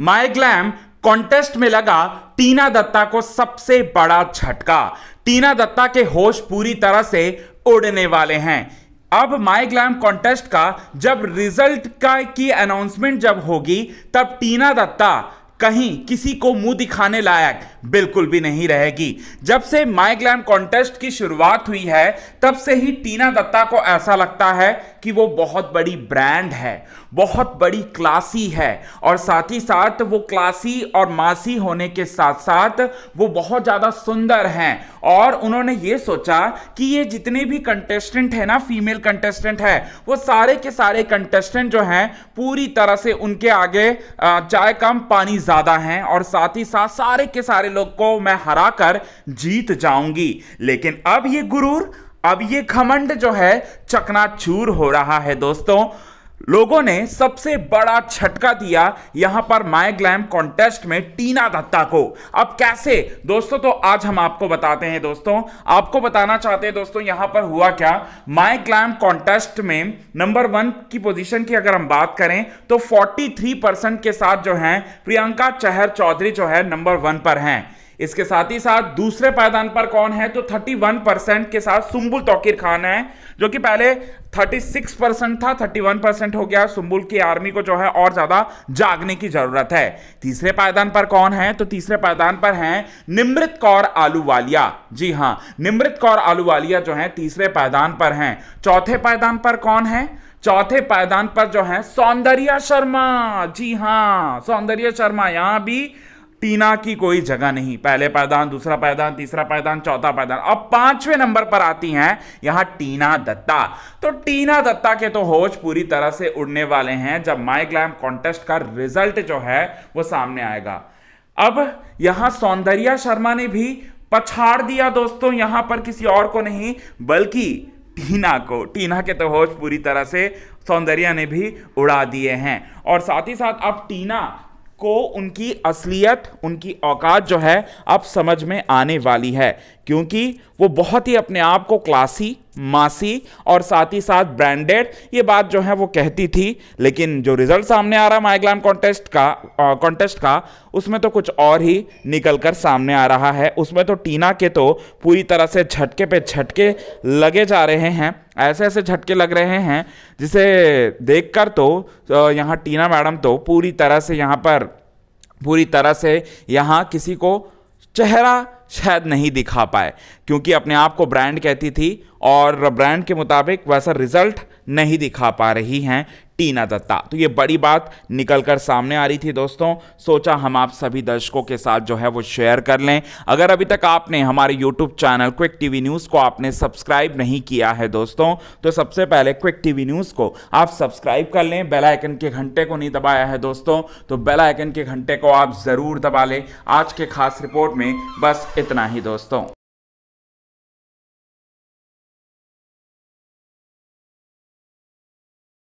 माई Glam contest में लगा टीना दत्ता को सबसे बड़ा झटका टीना दत्ता के होश पूरी तरह से उड़ने वाले हैं अब माई ग्लैम कॉन्टेस्ट का जब रिजल्ट का की अनाउंसमेंट जब होगी तब टीना दत्ता कहीं किसी को मुंह दिखाने लायक बिल्कुल भी नहीं रहेगी जब से माई ग्लैम कॉन्टेस्ट की शुरुआत हुई है तब से ही टीना दत्ता को ऐसा लगता है कि वो बहुत बड़ी ब्रांड है बहुत बड़ी क्लासी है और साथ ही साथ वो क्लासी और मासी होने के साथ साथ वो बहुत ज़्यादा सुंदर हैं और उन्होंने ये सोचा कि ये जितने भी कंटेस्टेंट हैं ना फीमेल कंटेस्टेंट है वो सारे के सारे कंटेस्टेंट जो हैं पूरी तरह से उनके आगे चाय कम पानी ज़्यादा हैं और साथ ही साथ सारे के सारे लोग को मैं हरा कर जीत जाऊंगी लेकिन अब ये गुरूर अब ये घमंड जो है चकनाचूर हो रहा है दोस्तों लोगों ने सबसे बड़ा छटका दिया यहां पर माय ग्लैम कॉन्टेस्ट में टीना दत्ता को अब कैसे दोस्तों तो आज हम आपको बताते हैं दोस्तों आपको बताना चाहते हैं दोस्तों यहां पर हुआ क्या माय ग्लैम कॉन्टेस्ट में नंबर वन की पोजीशन की अगर हम बात करें तो 43 परसेंट के साथ जो है प्रियंका चहर चौधरी जो है नंबर वन पर हैं इसके साथ ही साथ दूसरे पायदान पर कौन है तो 31 परसेंट के साथ सुम्बुल तोकिर खान है जो कि पहले 36 परसेंट था 31 परसेंट हो गया सुम्बुल की आर्मी को जो है और ज़्यादा जागने की ज़रूरत है तीसरे पायदान पर कौन है तो तीसरे पायदान पर हैं निमृत कौर आलूवालिया जी हाँ निमृत कौर आलूवालिया जो है तीसरे पायदान पर हैं चौथे पायदान पर कौन है चौथे पायदान पर जो है सौंदर्या शर्मा जी हाँ सौंदर्या शर्मा यहां भी टीना की कोई जगह नहीं पहले पायदान दूसरा पायदान तीसरा पायदान चौथा पायदान अब पांचवें नंबर पर आती हैं यहां टीना दत्ता तो टीना दत्ता के तो होश पूरी तरह से उड़ने वाले हैं जब माई ग्लैम कॉन्टेस्ट का रिजल्ट जो है वो सामने आएगा अब यहां सौंदर्या शर्मा ने भी पछाड़ दिया दोस्तों यहां पर किसी और को नहीं बल्कि टीना को टीना के तो होश पूरी तरह से सौंदर्या ने भी उड़ा दिए हैं और साथ ही साथ अब टीना को उनकी असलियत उनकी औकात जो है अब समझ में आने वाली है क्योंकि वो बहुत ही अपने आप को क्लासी मासी और साथ ही साथ ब्रांडेड ये बात जो है वो कहती थी लेकिन जो रिजल्ट सामने आ रहा है माइग्लाम कॉन्टेस्ट का कॉन्टेस्ट का उसमें तो कुछ और ही निकल कर सामने आ रहा है उसमें तो टीना के तो पूरी तरह से झटके पे झटके लगे जा रहे हैं ऐसे ऐसे झटके लग रहे हैं जिसे देखकर तो यहाँ टीना मैडम तो पूरी तरह से यहाँ पर पूरी तरह से यहाँ किसी को चेहरा शायद नहीं दिखा पाए क्योंकि अपने आप को ब्रांड कहती थी और ब्रांड के मुताबिक वैसा रिजल्ट नहीं दिखा पा रही हैं टीना दत्ता तो ये बड़ी बात निकल कर सामने आ रही थी दोस्तों सोचा हम आप सभी दर्शकों के साथ जो है वो शेयर कर लें अगर अभी तक आपने हमारे YouTube channel Quick TV News को आपने सब्सक्राइब नहीं किया है दोस्तों तो सबसे पहले क्विक टीवी न्यूज़ को आप सब्सक्राइब कर लें बेलाइकन के घंटे को नहीं दबाया है दोस्तों तो बेलाइकन के घंटे को आप ज़रूर दबा लें आज के खास रिपोर्ट में बस इतना ही दोस्तों